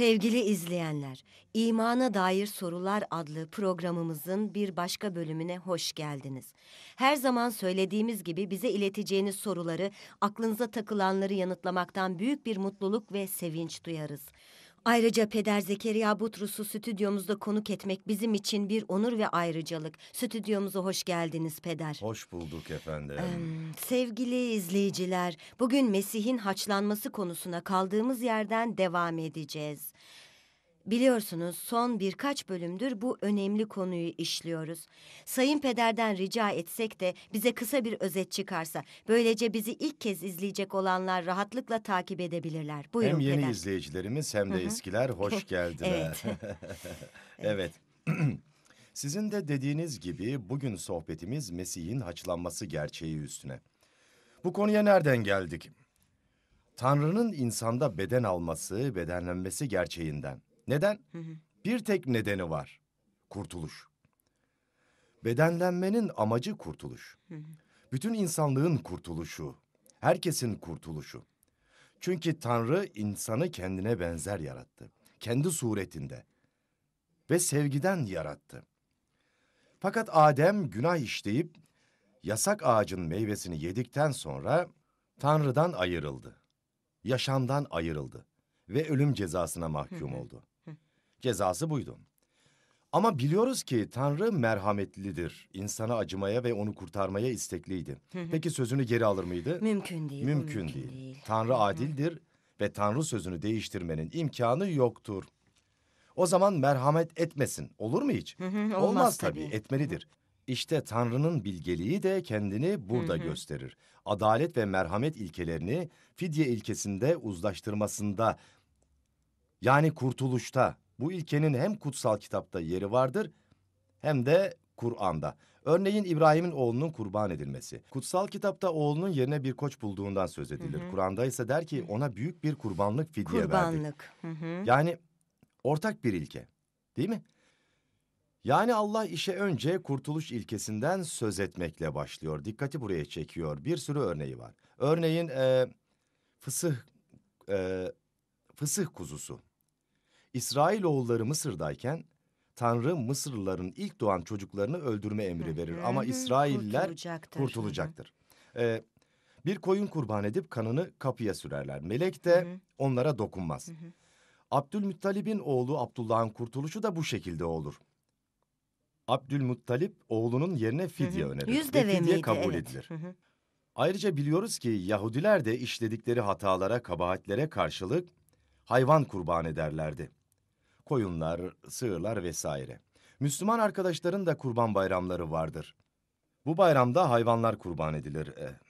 Sevgili izleyenler, İmana Dair Sorular adlı programımızın bir başka bölümüne hoş geldiniz. Her zaman söylediğimiz gibi bize ileteceğiniz soruları, aklınıza takılanları yanıtlamaktan büyük bir mutluluk ve sevinç duyarız. Ayrıca Peder Zekeriya Butrus'u stüdyomuzda konuk etmek bizim için bir onur ve ayrıcalık. Stüdyomuza hoş geldiniz Peder. Hoş bulduk efendim. Ee, sevgili izleyiciler, bugün Mesih'in haçlanması konusuna kaldığımız yerden devam edeceğiz. Biliyorsunuz son birkaç bölümdür bu önemli konuyu işliyoruz. Sayın Peder'den rica etsek de bize kısa bir özet çıkarsa böylece bizi ilk kez izleyecek olanlar rahatlıkla takip edebilirler. Buyurun Hem yeni Peder. izleyicilerimiz hem de Hı hı. eskiler hoş geldiler. evet. Sizin de dediğiniz gibi bugün sohbetimiz Mesih'in haçlanması gerçeği üstüne. Bu konuya nereden geldik? Tanrı'nın insanda beden alması, bedenlenmesi gerçeğinden. Neden? Bir tek nedeni var. Kurtuluş. Bedenlenmenin amacı kurtuluş. Bütün insanlığın kurtuluşu. Herkesin kurtuluşu. Çünkü Tanrı insanı kendine benzer yarattı. Kendi suretinde. Ve sevgiden yarattı. Fakat Adem günah işleyip yasak ağacın meyvesini yedikten sonra Tanrı'dan ayrıldı. Yaşamdan ayrıldı ve ölüm cezasına mahkum oldu. Cezası buydu. Ama biliyoruz ki Tanrı merhametlidir. İnsana acımaya ve onu kurtarmaya istekliydi. Peki sözünü geri alır mıydı? Mümkün değil. Mümkün, mümkün değil. değil. Tanrı adildir ve Tanrı sözünü değiştirmenin imkanı yoktur. O zaman merhamet etmesin. Olur mu hiç? olmaz, olmaz tabii. Etmelidir. İşte Tanrı'nın bilgeliği de kendini burada gösterir. Adalet ve merhamet ilkelerini fidye ilkesinde uzlaştırmasında yani kurtuluşta bu ilkenin hem kutsal kitapta yeri vardır hem de Kur'an'da. Örneğin İbrahim'in oğlunun kurban edilmesi. Kutsal kitapta oğlunun yerine bir koç bulduğundan söz edilir. Kur'an'da ise der ki ona büyük bir kurbanlık fidye kurbanlık. verdik. Hı Yani ortak bir ilke değil mi? Yani Allah işe önce kurtuluş ilkesinden söz etmekle başlıyor. Dikkati buraya çekiyor. Bir sürü örneği var. Örneğin e, fısıh, e, fısıh kuzusu. İsrailoğulları Mısır'dayken Tanrı Mısırlıların ilk doğan çocuklarını öldürme emri verir. Hı hı. Ama İsrailler kurtulacaktır. kurtulacaktır. Ee, bir koyun kurban edip kanını kapıya sürerler. Melek de hı hı. onlara dokunmaz. Hı Abdülmuttalib'in oğlu Abdullah'ın kurtuluşu da bu şekilde olur. Abdülmuttalip oğlunun yerine fidye hı hı. önerir. E, ve fidye miydi? kabul evet. edilir. Hı hı. Ayrıca biliyoruz ki Yahudiler de işledikleri hatalara, kabahatlere karşılık hayvan kurban ederlerdi koyunlar, sığırlar vesaire. Müslüman arkadaşların da kurban bayramları vardır. Bu bayramda hayvanlar kurban edilir. E,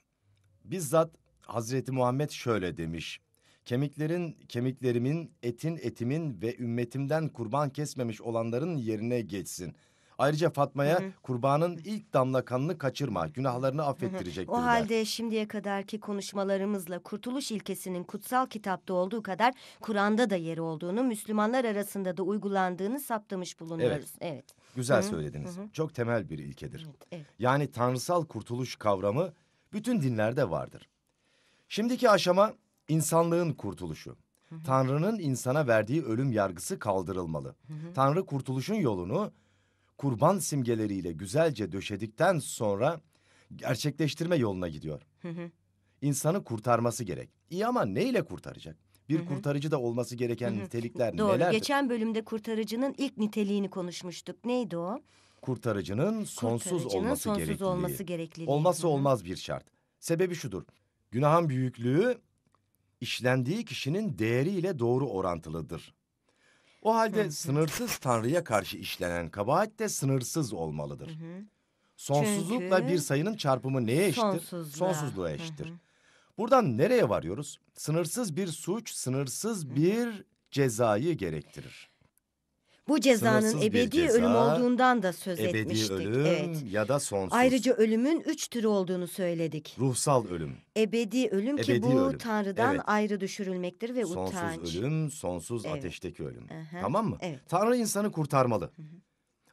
bizzat Hazreti Muhammed şöyle demiş. Kemiklerin, kemiklerimin, etin, etimin ve ümmetimden kurban kesmemiş olanların yerine geçsin.'' Ayrıca Fatma'ya kurbanın ilk damla kanını kaçırma, günahlarını affettirecektir. O halde şimdiye kadarki konuşmalarımızla Kurtuluş ilkesinin kutsal kitapta olduğu kadar Kur'an'da da yeri olduğunu, Müslümanlar arasında da uygulandığını saptamış bulunuyoruz. Evet. evet. Güzel söylediniz. Çok temel bir ilkedir. Evet, evet. Yani tanrısal kurtuluş kavramı bütün dinlerde vardır. Şimdiki aşama insanlığın kurtuluşu. Tanrı'nın insana verdiği ölüm yargısı kaldırılmalı. Tanrı kurtuluşun yolunu kurban simgeleriyle güzelce döşedikten sonra gerçekleştirme yoluna gidiyor. İnsanı kurtarması gerek. İyi ama neyle kurtaracak? Bir kurtarıcı da olması gereken nitelikler Doğru. nelerdir? Doğru. Geçen bölümde kurtarıcının ilk niteliğini konuşmuştuk. Neydi o? Kurtarıcının sonsuz kurtarıcının olması sonsuz gerekliliği. olması gerekliliği. Olmazsa olmaz bir şart. Sebebi şudur. Günahın büyüklüğü işlendiği kişinin değeriyle doğru orantılıdır. O halde sınırsız Tanrı'ya karşı işlenen kabahat de sınırsız olmalıdır. Sonsuzlukla Çünkü bir sayının çarpımı neye eşittir? sonsuzluğa. Sonsuzluğa eşittir. Buradan nereye varıyoruz? Sınırsız bir suç, sınırsız bir cezayı gerektirir. Bu cezanın Sınırsız ebedi ceza, ölüm olduğundan da söz ebedi etmiştik. ölüm evet. ya da sonsuz. Ayrıca ölümün üç türü olduğunu söyledik. Ruhsal ölüm. Ebedi ölüm ki bu ölüm. Tanrı'dan Evet. ayrı düşürülmektir ve Sonsuz utanç. ölüm, sonsuz Evet. ateşteki ölüm. Aha, Tamam mı? evet. Tanrı insanı kurtarmalı.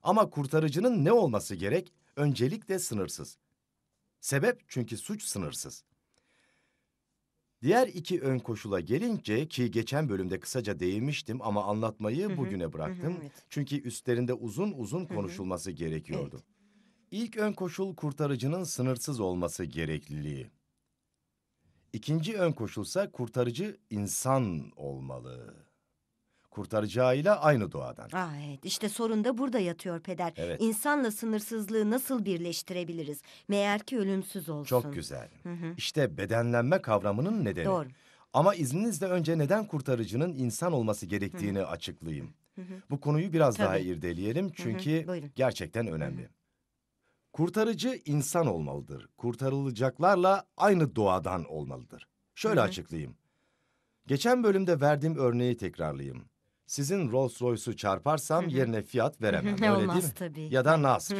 Ama kurtarıcının ne olması gerek? Öncelikle sınırsız. Sebep çünkü suç sınırsız. Diğer iki ön koşula gelince ki geçen bölümde kısaca değinmiştim ama anlatmayı Hı hı. bugüne bıraktım. Hı hı, evet. Çünkü üstlerinde uzun uzun konuşulması gerekiyordu. Evet. İlk ön koşul kurtarıcının sınırsız olması gerekliliği. İkinci ön koşulsa kurtarıcı insan olmalı kurtaracağıyla aynı doğadan. Ah evet işte sorun da burada yatıyor peder. Evet. İnsanla sınırsızlığı nasıl birleştirebiliriz? Meğer ki ölümsüz olsun. Çok güzel. Hı hı. İşte bedenlenme kavramının nedeni. Doğru. Ama izninizle önce neden kurtarıcının insan olması gerektiğini hı. açıklayayım. Hı hı. Bu konuyu biraz Tabii. daha irdeleyelim çünkü hı hı. gerçekten önemli. Hı hı. Kurtarıcı insan olmalıdır. Kurtarılacaklarla aynı doğadan olmalıdır. Şöyle hı hı. açıklayayım. Geçen bölümde verdiğim örneği tekrarlayayım. Sizin Rolls Royce'u çarparsam yerine fiyat veremem. Öyle değil mi? tabii. Ya da Nasr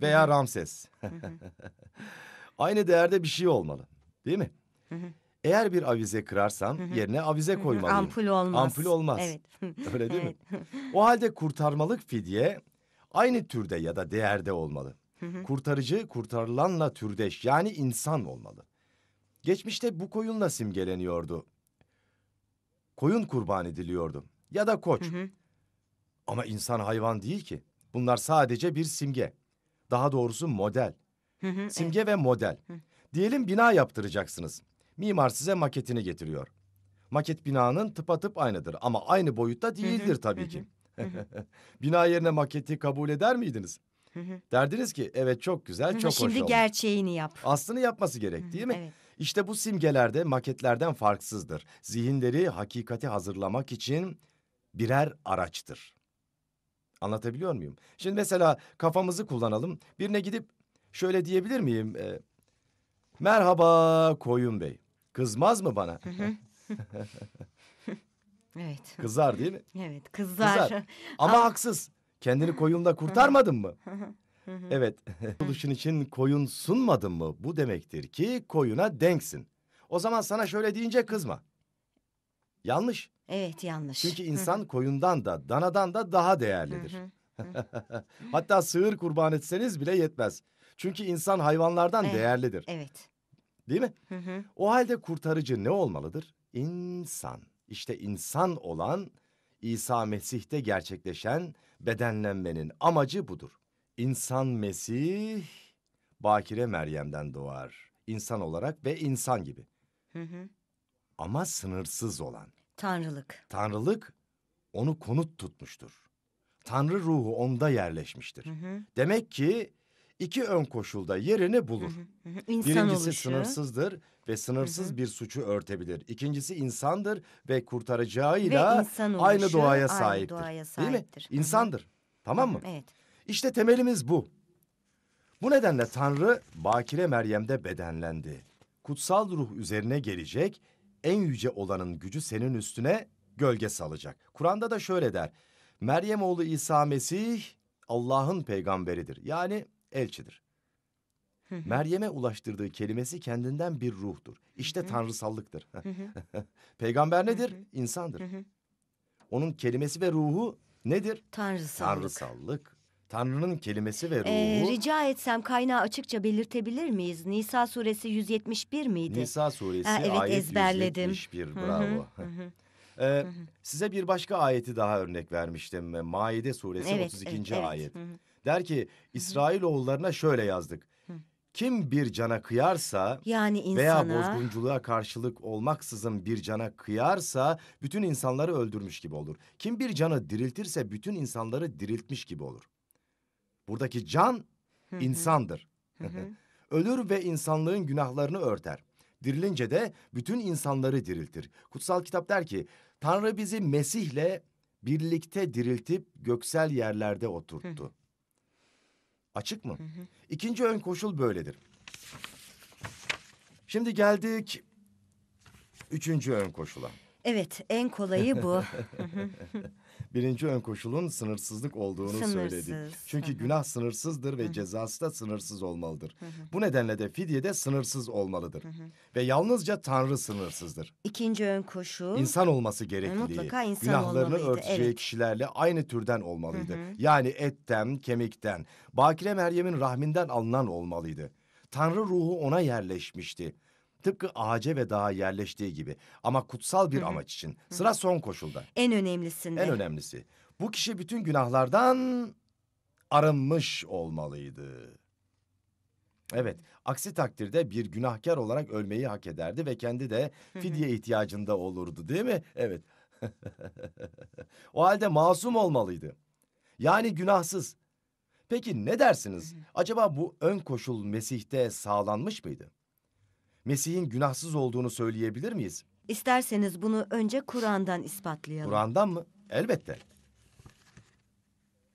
veya Ramses. Aynı değerde bir şey olmalı. Değil mi? Eğer bir avize kırarsam yerine avize koymalıyım. Ampul olmaz. Ampul olmaz. Evet. Öyle değil mi? O halde kurtarmalık fidye aynı türde ya da değerde olmalı. Kurtarıcı kurtarılanla türdeş yani insan olmalı. Geçmişte bu koyunla simgeleniyordu. Koyun kurban ediliyordu ya da koç. Hı hı. Ama insan hayvan değil ki. Bunlar sadece bir simge. Daha doğrusu model. Hı hı, simge evet. ve model. Hı. Diyelim bina yaptıracaksınız. Mimar size maketini getiriyor. Maket binanın tıpatıp aynıdır ama aynı boyutta değildir hı hı, tabii hı. ki. bina yerine maketi kabul eder miydiniz? Derdiniz ki evet çok güzel, çok Şimdi hoş Şimdi gerçeğini yap. Aslını yapması gerek değil mi? Evet. İşte bu simgelerde maketlerden farksızdır. Zihinleri hakikati hazırlamak için birer araçtır. Anlatabiliyor muyum? Şimdi mesela kafamızı kullanalım. Birine gidip şöyle diyebilir miyim? E, Merhaba Koyun Bey. Kızmaz mı bana? evet. Kızar değil mi? Evet kızar. kızar. Ama haksız. Kendini koyunla kurtarmadın mı? evet. Buluşun için koyun sunmadın mı? Bu demektir ki koyuna denksin. O zaman sana şöyle deyince kızma. Yanlış. Evet yanlış. Çünkü insan Hı-hı. koyundan da danadan da daha değerlidir. Hı-hı. Hı-hı. Hatta sığır kurban etseniz bile yetmez. Çünkü insan hayvanlardan evet. değerlidir. Evet. Değil mi? Hı-hı. O halde kurtarıcı ne olmalıdır? İnsan. İşte insan olan İsa Mesih'te gerçekleşen bedenlenmenin amacı budur. İnsan Mesih bakire Meryem'den doğar. İnsan olarak ve insan gibi. Hı hı. Ama sınırsız olan. Tanrılık. Tanrılık onu konut tutmuştur. Tanrı ruhu onda yerleşmiştir. Hı hı. Demek ki iki ön koşulda yerini bulur. Hı hı hı. Birincisi oluşu. sınırsızdır ve sınırsız hı hı. bir suçu örtebilir. İkincisi insandır ve kurtaracağıyla ve oluşu, aynı doğaya aynı sahiptir. Doğaya sahiptir. Değil mi? İnsandır. Hı hı. Tamam mı? Evet. İşte temelimiz bu. Bu nedenle Tanrı bakire Meryem'de bedenlendi. Kutsal ruh üzerine gelecek en yüce olanın gücü senin üstüne gölge salacak. Kur'an'da da şöyle der. Meryem oğlu İsa Mesih Allah'ın peygamberidir. Yani elçidir. Meryem'e ulaştırdığı kelimesi kendinden bir ruhtur. İşte tanrısallıktır. Peygamber nedir? İnsandır. Onun kelimesi ve ruhu nedir? Tanrısallık. Tanrısallık. Tanrı'nın kelimesi ve ee, ruhu... Ee, rica etsem kaynağı açıkça belirtebilir miyiz? Nisa suresi 171 miydi? Nisa suresi ha, evet, ayet ezberledim. 171 bravo. Hı hı, Ee, size bir başka ayeti daha örnek vermiştim. Maide suresi evet, 32. Evet, evet. ayet. Der ki İsrailoğullarına şöyle yazdık. Kim bir cana kıyarsa yani insana... veya bozgunculuğa karşılık olmaksızın bir cana kıyarsa bütün insanları öldürmüş gibi olur. Kim bir canı diriltirse bütün insanları diriltmiş gibi olur. Buradaki can insandır. Ölür ve insanlığın günahlarını örter. Dirilince de bütün insanları diriltir. Kutsal kitap der ki Tanrı bizi Mesih'le birlikte diriltip göksel yerlerde oturttu. Açık mı? İkinci ön koşul böyledir. Şimdi geldik üçüncü ön koşula. Evet, en kolayı bu. birinci ön koşulun sınırsızlık olduğunu sınırsız. söyledik. Çünkü günah sınırsızdır ve cezası da sınırsız olmalıdır. Bu nedenle de fidye de sınırsız olmalıdır. Ve yalnızca Tanrı sınırsızdır. İkinci ön koşu İnsan olması gerekliliği. Mutlaka insan Günahlarını olmalıydı. evet. kişilerle aynı türden olmalıydı. Yani etten, kemikten, Bakire Meryem'in rahminden alınan olmalıydı. Tanrı ruhu ona yerleşmişti. Tıpkı ağaca ve dağa yerleştiği gibi ama kutsal bir amaç için. Sıra son koşulda. En önemlisinde. En önemlisi. Bu kişi bütün günahlardan arınmış olmalıydı. Evet, aksi takdirde bir günahkar olarak ölmeyi hak ederdi ve kendi de fidye ihtiyacında olurdu değil mi? Evet. o halde masum olmalıydı. Yani günahsız. Peki ne dersiniz? Acaba bu ön koşul Mesih'te sağlanmış mıydı? Mesih'in günahsız olduğunu söyleyebilir miyiz? İsterseniz bunu önce Kur'an'dan ispatlayalım. Kur'an'dan mı? Elbette.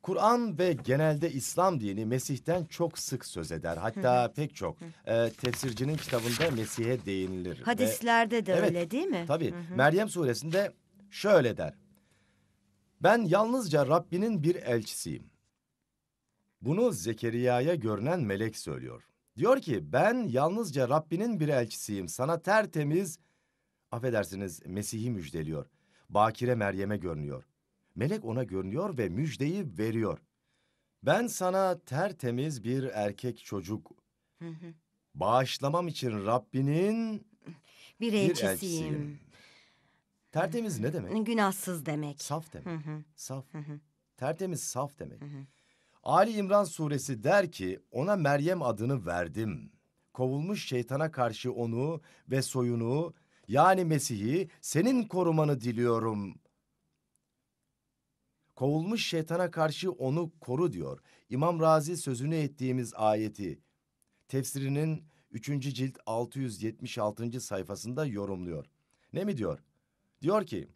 Kur'an ve genelde İslam dini Mesih'ten çok sık söz eder. Hatta pek çok. Ee, tefsircinin kitabında Mesih'e değinilir. Hadislerde de Evet. öyle değil mi? Tabii. Meryem suresinde şöyle der. Ben yalnızca Rabbinin bir elçisiyim. Bunu Zekeriya'ya görünen melek söylüyor. Diyor ki ben yalnızca Rabbinin bir elçisiyim. Sana tertemiz, affedersiniz Mesih'i müjdeliyor. Bakire Meryem'e görünüyor. Melek ona görünüyor ve müjdeyi veriyor. Ben sana tertemiz bir erkek çocuk bağışlamam için Rabbinin Bir elçisiyim. Tertemiz ne demek? Günahsız demek. Saf demek. Saf. Tertemiz saf demek. Ali İmran suresi der ki ona Meryem adını verdim. Kovulmuş şeytana karşı onu ve soyunu yani Mesih'i senin korumanı diliyorum. Kovulmuş şeytana karşı onu koru diyor. İmam Razi sözünü ettiğimiz ayeti tefsirinin 3. cilt 676. sayfasında yorumluyor. Ne mi diyor? Diyor ki,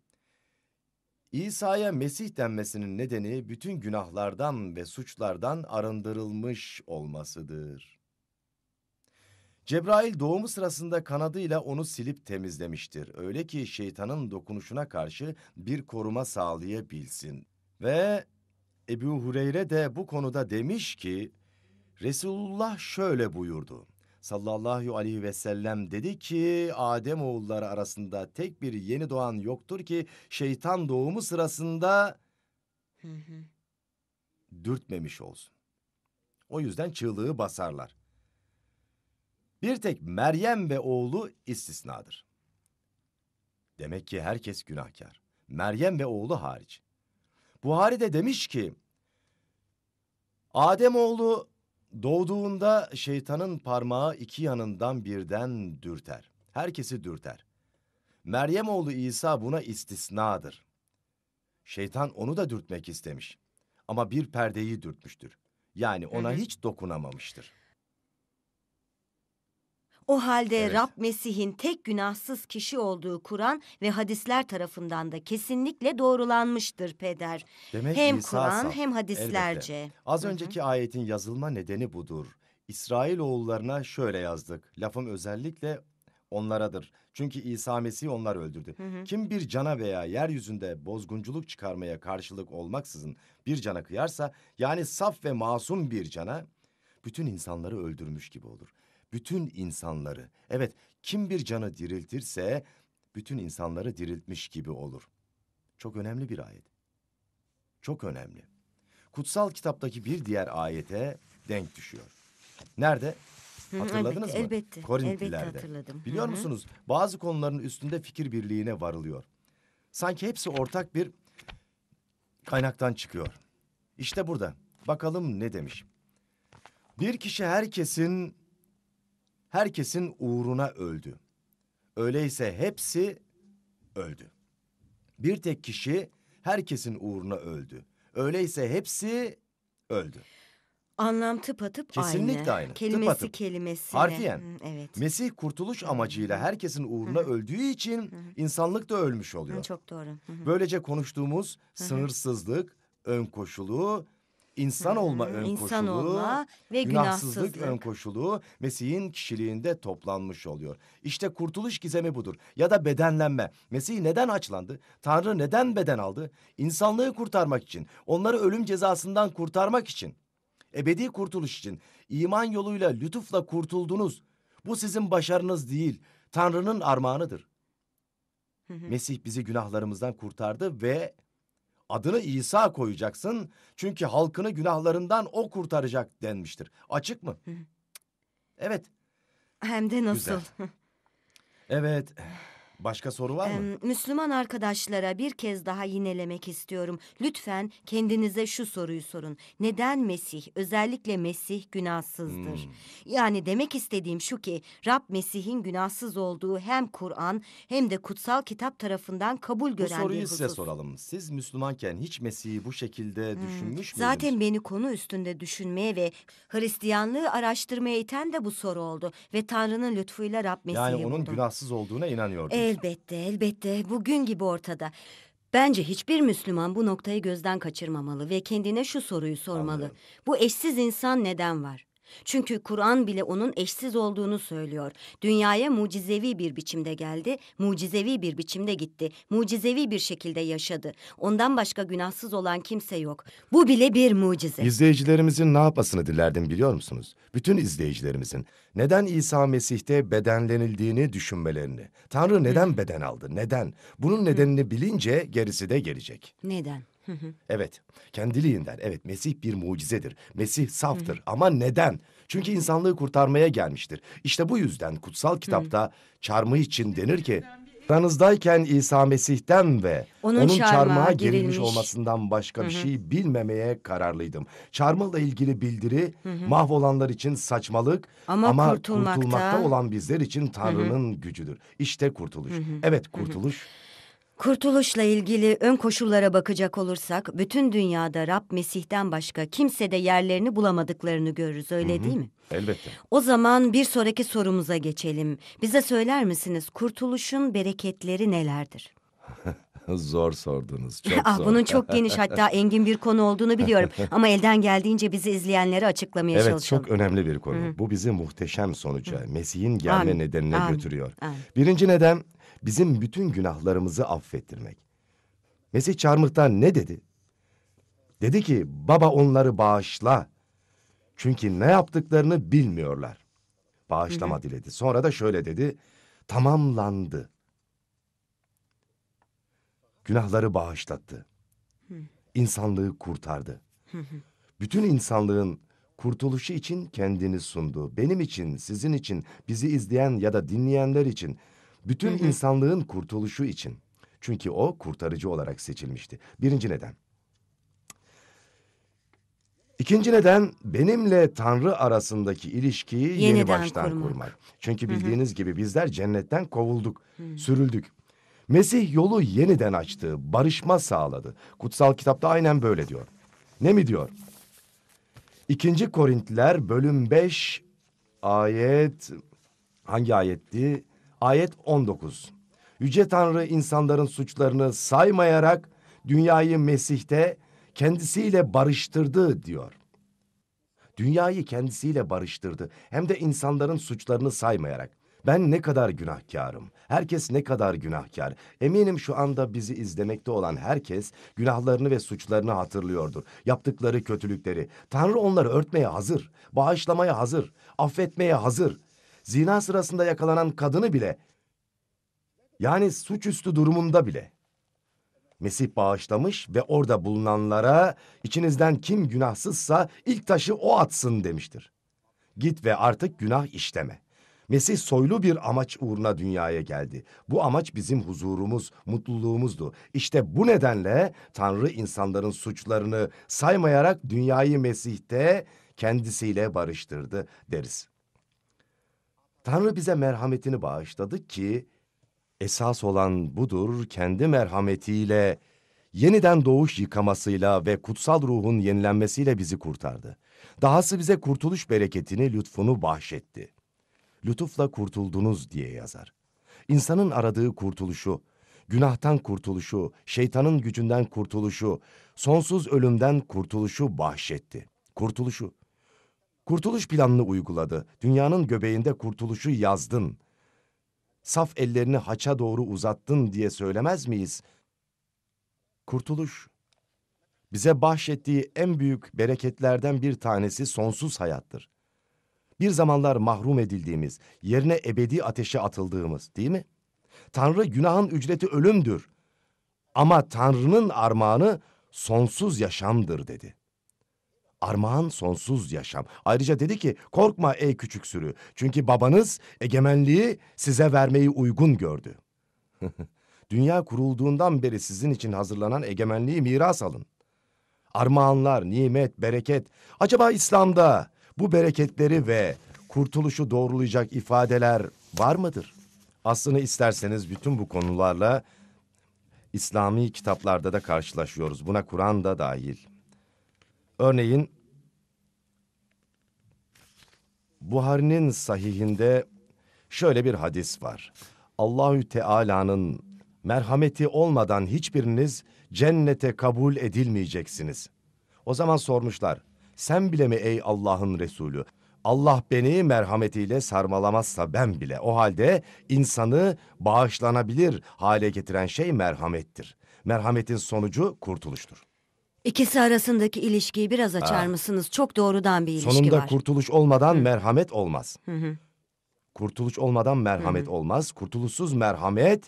İsa'ya Mesih denmesinin nedeni bütün günahlardan ve suçlardan arındırılmış olmasıdır. Cebrail doğumu sırasında kanadıyla onu silip temizlemiştir. Öyle ki şeytanın dokunuşuna karşı bir koruma sağlayabilsin. Ve Ebu Hureyre de bu konuda demiş ki, Resulullah şöyle buyurdu sallallahu aleyhi ve sellem dedi ki Adem oğulları arasında tek bir yeni doğan yoktur ki şeytan doğumu sırasında hı dürtmemiş olsun. O yüzden çığlığı basarlar. Bir tek Meryem ve oğlu istisnadır. Demek ki herkes günahkar. Meryem ve oğlu hariç. Buhari de demiş ki Adem oğlu Doğduğunda şeytanın parmağı iki yanından birden dürter. Herkesi dürter. Meryem oğlu İsa buna istisnadır. Şeytan onu da dürtmek istemiş. Ama bir perdeyi dürtmüştür. Yani ona hiç dokunamamıştır. O halde Evet. Rab Mesih'in tek günahsız kişi olduğu Kur'an ve hadisler tarafından da kesinlikle doğrulanmıştır peder. Demek hem Kur'an hem hadislerce. Elbette. Az Hı hı. önceki ayetin yazılma nedeni budur. İsrail oğullarına şöyle yazdık. Lafım özellikle onlaradır. Çünkü İsa Mesih'i onlar öldürdü. Kim bir cana veya yeryüzünde bozgunculuk çıkarmaya karşılık olmaksızın bir cana kıyarsa yani saf ve masum bir cana bütün insanları öldürmüş gibi olur bütün insanları, evet kim bir canı diriltirse bütün insanları diriltmiş gibi olur. Çok önemli bir ayet. Çok önemli. Kutsal kitaptaki bir diğer ayete denk düşüyor. Nerede? Hatırladınız elbette, mı? Elbette. Korintilerde. Elbette hatırladım. Biliyor Hı -hı. musunuz? Bazı konuların üstünde fikir birliğine varılıyor. Sanki hepsi ortak bir kaynaktan çıkıyor. İşte burada. Bakalım ne demiş. Bir kişi herkesin herkesin uğruna öldü. Öyleyse hepsi öldü. Bir tek kişi herkesin uğruna öldü. Öyleyse hepsi öldü. Anlam tıpatıp aynı. Kesinlikle aynı. Kelimesi tıpatıp. kelimesine. Harfiyen. evet. Mesih kurtuluş amacıyla herkesin uğruna öldüğü için insanlık da ölmüş oluyor. çok doğru. Böylece konuştuğumuz sınırsızlık, ön koşulu insan olma hmm, ön insan koşulu, olma ve günahsızlık, ön koşulu Mesih'in kişiliğinde toplanmış oluyor. İşte kurtuluş gizemi budur. Ya da bedenlenme. Mesih neden açlandı? Tanrı neden beden aldı? İnsanlığı kurtarmak için, onları ölüm cezasından kurtarmak için. Ebedi kurtuluş için iman yoluyla lütufla kurtuldunuz. Bu sizin başarınız değil, Tanrı'nın armağanıdır. Mesih bizi günahlarımızdan kurtardı ve Adını İsa koyacaksın çünkü halkını günahlarından o kurtaracak denmiştir. Açık mı? Evet. Hem de nasıl? Güzel. Evet. Başka soru var mı? Em, Müslüman arkadaşlara bir kez daha yinelemek istiyorum. Lütfen kendinize şu soruyu sorun. Neden Mesih, özellikle Mesih günahsızdır? Hmm. Yani demek istediğim şu ki Rab Mesih'in günahsız olduğu hem Kur'an hem de kutsal kitap tarafından kabul gören bir soruyu size soralım. Siz Müslümanken hiç Mesih'i bu şekilde hmm. düşünmüş müydünüz? Zaten beni konu üstünde düşünmeye ve Hristiyanlığı araştırmaya iten de bu soru oldu. Ve Tanrı'nın lütfuyla Rab Mesih'i Yani onun buldum. günahsız olduğuna inanıyordunuz. Ee, Elbette, elbette. Bugün gibi ortada. Bence hiçbir Müslüman bu noktayı gözden kaçırmamalı ve kendine şu soruyu sormalı. Anladım. Bu eşsiz insan neden var? Çünkü Kur'an bile onun eşsiz olduğunu söylüyor. Dünyaya mucizevi bir biçimde geldi, mucizevi bir biçimde gitti, mucizevi bir şekilde yaşadı. Ondan başka günahsız olan kimse yok. Bu bile bir mucize. İzleyicilerimizin ne yapmasını dilerdim biliyor musunuz? Bütün izleyicilerimizin neden İsa Mesih'te bedenlenildiğini düşünmelerini. Tanrı neden hmm. beden aldı? Neden? Bunun nedenini bilince gerisi de gelecek. Neden? evet, kendiliğinden. Evet, Mesih bir mucizedir. Mesih saftır. Ama neden? Çünkü insanlığı kurtarmaya gelmiştir. İşte bu yüzden kutsal kitapta çarmıh için denir ki... Aranızdayken İsa Mesih'ten ve onun, onun çarmıha, çarmıha olmasından başka bir şey bilmemeye kararlıydım. Çarmıhla ilgili bildiri mahvolanlar için saçmalık ama, ama kurtulmakta... kurtulmakta olan bizler için Tanrı'nın gücüdür. İşte kurtuluş. Evet kurtuluş. Kurtuluşla ilgili ön koşullara bakacak olursak bütün dünyada Rab Mesih'ten başka kimse de yerlerini bulamadıklarını görürüz öyle hı hı. değil mi? Elbette. O zaman bir sonraki sorumuza geçelim. Bize söyler misiniz kurtuluşun bereketleri nelerdir? zor sordunuz. Çok ah, Bunun çok geniş hatta engin bir konu olduğunu biliyorum. Ama elden geldiğince bizi izleyenlere açıklamaya evet, çalışalım. Evet çok önemli bir konu. Hı. Bu bizi muhteşem sonuca, Mesih'in gelme Amin. nedenine Amin. götürüyor. Amin. Birinci neden bizim bütün günahlarımızı affettirmek. Mesih Çarmıh'tan ne dedi? Dedi ki baba onları bağışla. Çünkü ne yaptıklarını bilmiyorlar. Bağışlama hı hı. diledi. Sonra da şöyle dedi. Tamamlandı. Günahları bağışlattı. Hı. İnsanlığı kurtardı. Hı hı. Bütün insanlığın kurtuluşu için kendini sundu. Benim için, sizin için, bizi izleyen ya da dinleyenler için bütün hı hı. insanlığın kurtuluşu için. Çünkü o kurtarıcı olarak seçilmişti. Birinci neden. İkinci neden benimle Tanrı arasındaki ilişkiyi Yeniden yeni baştan kurmak. kurmak. Çünkü bildiğiniz hı hı. gibi bizler cennetten kovulduk, hı. sürüldük. Mesih yolu yeniden açtı, barışma sağladı. Kutsal kitapta aynen böyle diyor. Ne mi diyor? İkinci Korintliler bölüm 5 ayet hangi ayetti? Ayet 19. Yüce Tanrı insanların suçlarını saymayarak dünyayı Mesih'te kendisiyle barıştırdı diyor. Dünyayı kendisiyle barıştırdı hem de insanların suçlarını saymayarak. Ben ne kadar günahkarım. Herkes ne kadar günahkar. Eminim şu anda bizi izlemekte olan herkes günahlarını ve suçlarını hatırlıyordur. Yaptıkları kötülükleri. Tanrı onları örtmeye hazır, bağışlamaya hazır, affetmeye hazır zina sırasında yakalanan kadını bile, yani suçüstü durumunda bile Mesih bağışlamış ve orada bulunanlara içinizden kim günahsızsa ilk taşı o atsın demiştir. Git ve artık günah işleme. Mesih soylu bir amaç uğruna dünyaya geldi. Bu amaç bizim huzurumuz, mutluluğumuzdu. İşte bu nedenle Tanrı insanların suçlarını saymayarak dünyayı Mesih'te kendisiyle barıştırdı deriz. Tanrı bize merhametini bağışladı ki esas olan budur kendi merhametiyle, yeniden doğuş yıkamasıyla ve kutsal ruhun yenilenmesiyle bizi kurtardı. Dahası bize kurtuluş bereketini, lütfunu bahşetti. Lütufla kurtuldunuz diye yazar. İnsanın aradığı kurtuluşu, günahtan kurtuluşu, şeytanın gücünden kurtuluşu, sonsuz ölümden kurtuluşu bahşetti. Kurtuluşu. Kurtuluş planını uyguladı. Dünyanın göbeğinde kurtuluşu yazdın. Saf ellerini haça doğru uzattın diye söylemez miyiz? Kurtuluş. Bize bahşettiği en büyük bereketlerden bir tanesi sonsuz hayattır. Bir zamanlar mahrum edildiğimiz, yerine ebedi ateşe atıldığımız değil mi? Tanrı günahın ücreti ölümdür. Ama Tanrı'nın armağanı sonsuz yaşamdır dedi.'' Armağan sonsuz yaşam. Ayrıca dedi ki korkma ey küçük sürü. Çünkü babanız egemenliği size vermeyi uygun gördü. Dünya kurulduğundan beri sizin için hazırlanan egemenliği miras alın. Armağanlar, nimet, bereket. Acaba İslam'da bu bereketleri ve kurtuluşu doğrulayacak ifadeler var mıdır? Aslını isterseniz bütün bu konularla İslami kitaplarda da karşılaşıyoruz. Buna Kur'an da dahil. Örneğin Buhari'nin sahihinde şöyle bir hadis var. Allahü Teala'nın merhameti olmadan hiçbiriniz cennete kabul edilmeyeceksiniz. O zaman sormuşlar. Sen bile mi ey Allah'ın Resulü? Allah beni merhametiyle sarmalamazsa ben bile. O halde insanı bağışlanabilir hale getiren şey merhamettir. Merhametin sonucu kurtuluştur. İkisi arasındaki ilişkiyi biraz açar Ha. mısınız? Çok doğrudan bir ilişki Sonunda var. kurtuluş olmadan merhamet olmaz. Hı hı. Kurtuluş olmadan merhamet olmaz. Kurtuluşsuz merhamet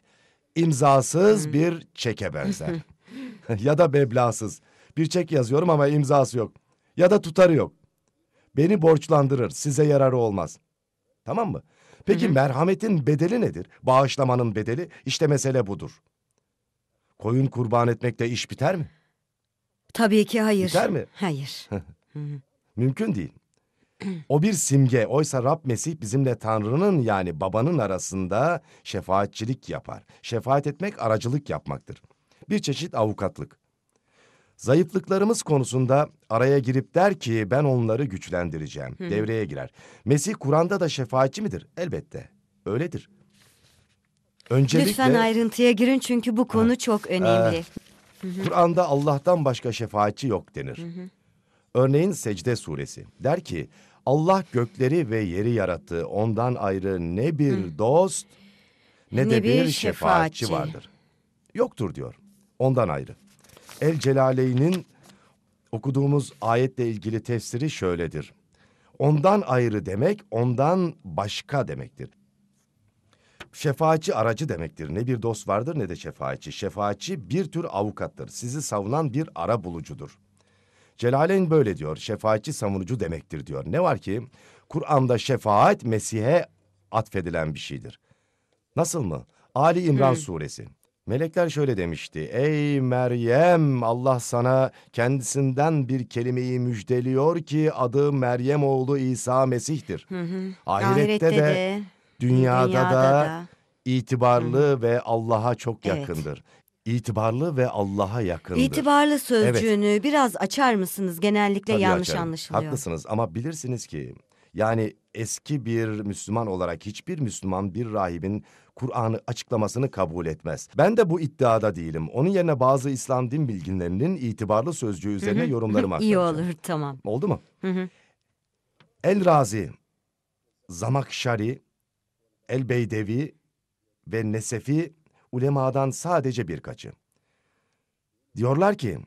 imzasız bir çeke benzer. ya da beblasız. Bir çek yazıyorum ama imzası yok. Ya da tutarı yok. Beni borçlandırır, size yararı olmaz. Tamam mı? Peki merhametin bedeli nedir? Bağışlamanın bedeli işte mesele budur. Koyun kurban etmekle iş biter mi? Tabii ki hayır. Biter mi? Hayır. Mümkün değil. O bir simge. Oysa Rab Mesih bizimle Tanrı'nın yani babanın arasında şefaatçilik yapar. Şefaat etmek aracılık yapmaktır. Bir çeşit avukatlık. Zayıflıklarımız konusunda araya girip der ki ben onları güçlendireceğim. Hı. Devreye girer. Mesih Kur'an'da da şefaatçi midir? Elbette. Öyledir. Öncelikle... Lütfen ayrıntıya girin çünkü bu konu ha. çok önemli. Ee... Kur'an'da Allah'tan başka şefaatçi yok denir. Hı hı. Örneğin Secde suresi der ki Allah gökleri ve yeri yarattı ondan ayrı ne bir hı. dost ne, ne de bir şefaatçi. şefaatçi vardır. Yoktur diyor ondan ayrı. El Celaleyn'in okuduğumuz ayetle ilgili tefsiri şöyledir. Ondan ayrı demek ondan başka demektir şefaatçi aracı demektir. Ne bir dost vardır ne de şefaatçi. Şefaatçi bir tür avukattır. Sizi savunan bir ara bulucudur. Celalen böyle diyor. Şefaatçi savunucu demektir diyor. Ne var ki Kur'an'da şefaat Mesih'e atfedilen bir şeydir. Nasıl mı? Ali İmran hmm. suresi. Melekler şöyle demişti. Ey Meryem Allah sana kendisinden bir kelimeyi müjdeliyor ki adı Meryem oğlu İsa Mesih'tir. Hı hı. Ahirette, Ahirette de, de dünyada, dünyada da, da itibarlı hı ve Allah'a çok evet. yakındır. İtibarlı ve Allah'a yakındır. İtibarlı sözcüğünü evet. biraz açar mısınız? Genellikle Tabii yanlış açarım. anlaşılıyor. Haklısınız ama bilirsiniz ki yani eski bir Müslüman olarak hiçbir Müslüman bir rahibin Kur'an'ı açıklamasını kabul etmez. Ben de bu iddiada değilim. Onun yerine bazı İslam din bilginlerinin itibarlı sözcüğü üzerine Hı-hı. yorumlarım aktaracağım. İyi olur tamam. Oldu mu? El Razi, Zamakşari, Elbeydevi ve Nesefi ulemadan sadece birkaçı. Diyorlar ki,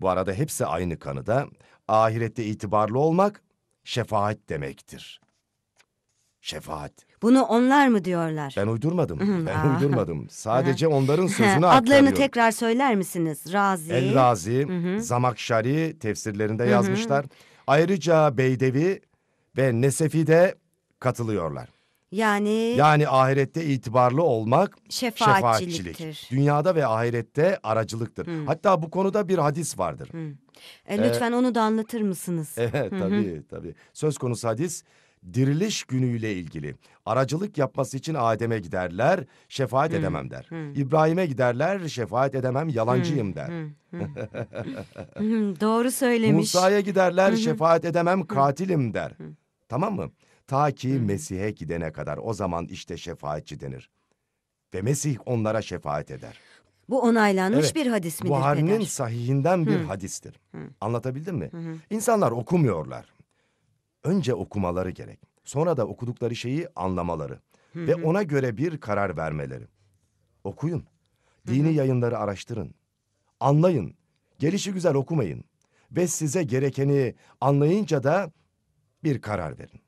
bu arada hepsi aynı kanıda, ahirette itibarlı olmak şefaat demektir. Şefaat. Bunu onlar mı diyorlar? Ben uydurmadım. Hmm, ben uydurmadım. Sadece onların sözünü Adlarını tekrar söyler misiniz? Razi. El Razi, Zamakşari tefsirlerinde yazmışlar. Ayrıca Beydevi ve Nesefi de katılıyorlar. Yani Yani ahirette itibarlı olmak şefaatçilik. Dünyada ve ahirette aracılıktır. Hmm. Hatta bu konuda bir hadis vardır. Hmm. E, lütfen ee, onu da anlatır mısınız? Evet tabii tabii. Söz konusu hadis diriliş günüyle ilgili. Aracılık yapması için Adem'e giderler, şefaat hmm. edemem der. İbrahim'e giderler, şefaat edemem, yalancıyım der. Hı, Doğru söylemiş. Musa'ya giderler, şefaat edemem, katilim der. Tamam mı? Ta ki Mesih'e gidene kadar o zaman işte şefaatçi denir. Ve Mesih onlara şefaat eder. Bu onaylanmış Evet, bir hadis midir Buhari'nin sahihinden bir hadistir. Anlatabildim mi? İnsanlar okumuyorlar. Önce okumaları gerek. Sonra da okudukları şeyi anlamaları. Ve ona göre bir karar vermeleri. Okuyun. Dini yayınları araştırın. Anlayın. Gelişi güzel okumayın. Ve size gerekeni anlayınca da bir karar verin.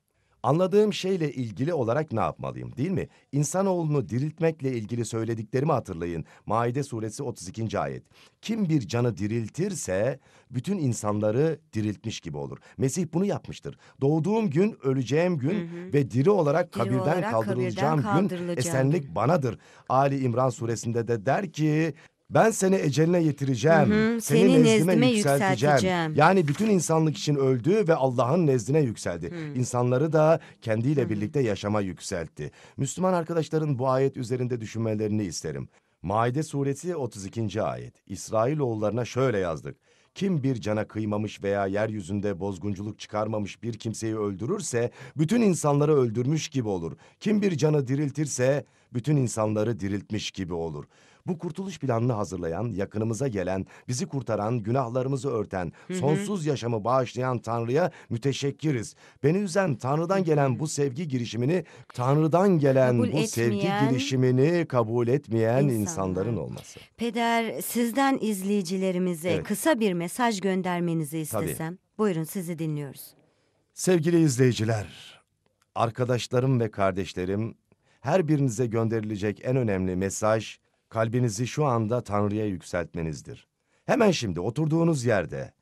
Anladığım şeyle ilgili olarak ne yapmalıyım değil mi? İnsanoğlunu diriltmekle ilgili söylediklerimi hatırlayın. Maide suresi 32. ayet. Kim bir canı diriltirse bütün insanları diriltmiş gibi olur. Mesih bunu yapmıştır. Doğduğum gün, öleceğim gün hı hı. ve diri olarak diri kabirden olarak kaldırılacağım kabirden gün esenlik banadır. Ali İmran suresinde de der ki ben seni eceline yetireceğim. Hı hı, seni, seni nezdime yükselteceğim. yükselteceğim. Yani bütün insanlık için öldü ve Allah'ın nezdine yükseldi. Hı. İnsanları da kendiyle hı hı. birlikte yaşama yükseltti. Müslüman arkadaşların bu ayet üzerinde düşünmelerini isterim. Maide suresi 32. ayet. İsrailoğullarına şöyle yazdık. Kim bir cana kıymamış veya yeryüzünde bozgunculuk çıkarmamış bir kimseyi öldürürse bütün insanları öldürmüş gibi olur. Kim bir canı diriltirse bütün insanları diriltmiş gibi olur. Bu kurtuluş planını hazırlayan, yakınımıza gelen, bizi kurtaran, günahlarımızı örten, hı hı. sonsuz yaşamı bağışlayan Tanrı'ya müteşekkiriz. Beni üzen Tanrı'dan gelen bu sevgi girişimini, Tanrı'dan gelen kabul bu etmeyen, sevgi girişimini kabul etmeyen insanlar. insanların olması. Peder sizden izleyicilerimize evet. kısa bir mesaj göndermenizi istesem. Tabii. Buyurun sizi dinliyoruz. Sevgili izleyiciler, arkadaşlarım ve kardeşlerim, her birinize gönderilecek en önemli mesaj kalbinizi şu anda Tanrı'ya yükseltmenizdir. Hemen şimdi oturduğunuz yerde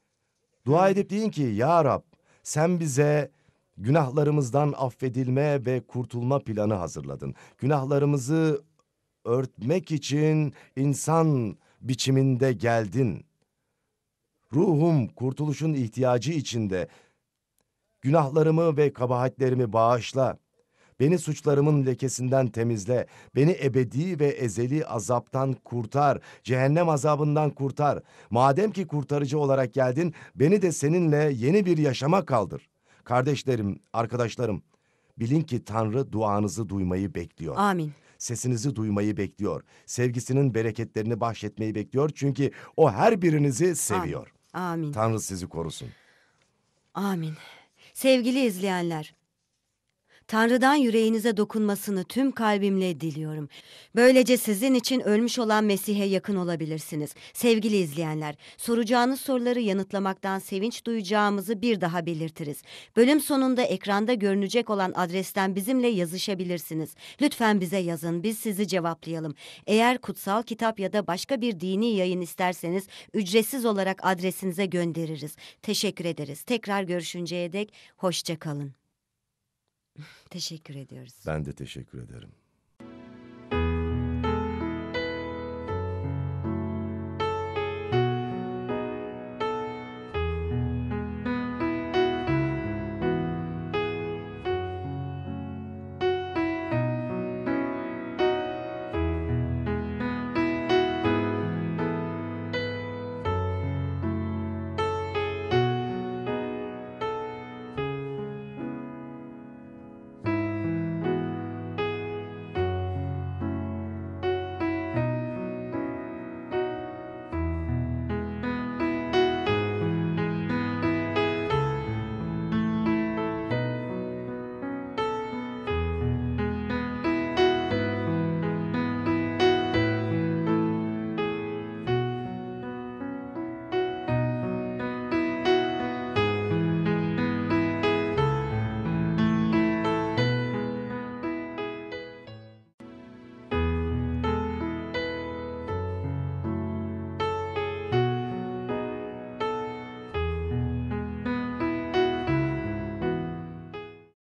dua edip deyin ki Ya Rab sen bize günahlarımızdan affedilme ve kurtulma planı hazırladın. Günahlarımızı örtmek için insan biçiminde geldin. Ruhum kurtuluşun ihtiyacı içinde. Günahlarımı ve kabahatlerimi bağışla. Beni suçlarımın lekesinden temizle. Beni ebedi ve ezeli azaptan kurtar. Cehennem azabından kurtar. Madem ki kurtarıcı olarak geldin, beni de seninle yeni bir yaşama kaldır. Kardeşlerim, arkadaşlarım, bilin ki Tanrı duanızı duymayı bekliyor. Amin sesinizi duymayı bekliyor. Sevgisinin bereketlerini bahşetmeyi bekliyor. Çünkü o her birinizi seviyor. Amin. Amin. Tanrı sizi korusun. Amin. Sevgili izleyenler, Tanrı'dan yüreğinize dokunmasını tüm kalbimle diliyorum. Böylece sizin için ölmüş olan Mesih'e yakın olabilirsiniz. Sevgili izleyenler, soracağınız soruları yanıtlamaktan sevinç duyacağımızı bir daha belirtiriz. Bölüm sonunda ekranda görünecek olan adresten bizimle yazışabilirsiniz. Lütfen bize yazın, biz sizi cevaplayalım. Eğer kutsal kitap ya da başka bir dini yayın isterseniz ücretsiz olarak adresinize göndeririz. Teşekkür ederiz. Tekrar görüşünceye dek hoşça kalın. Teşekkür ediyoruz. Ben de teşekkür ederim.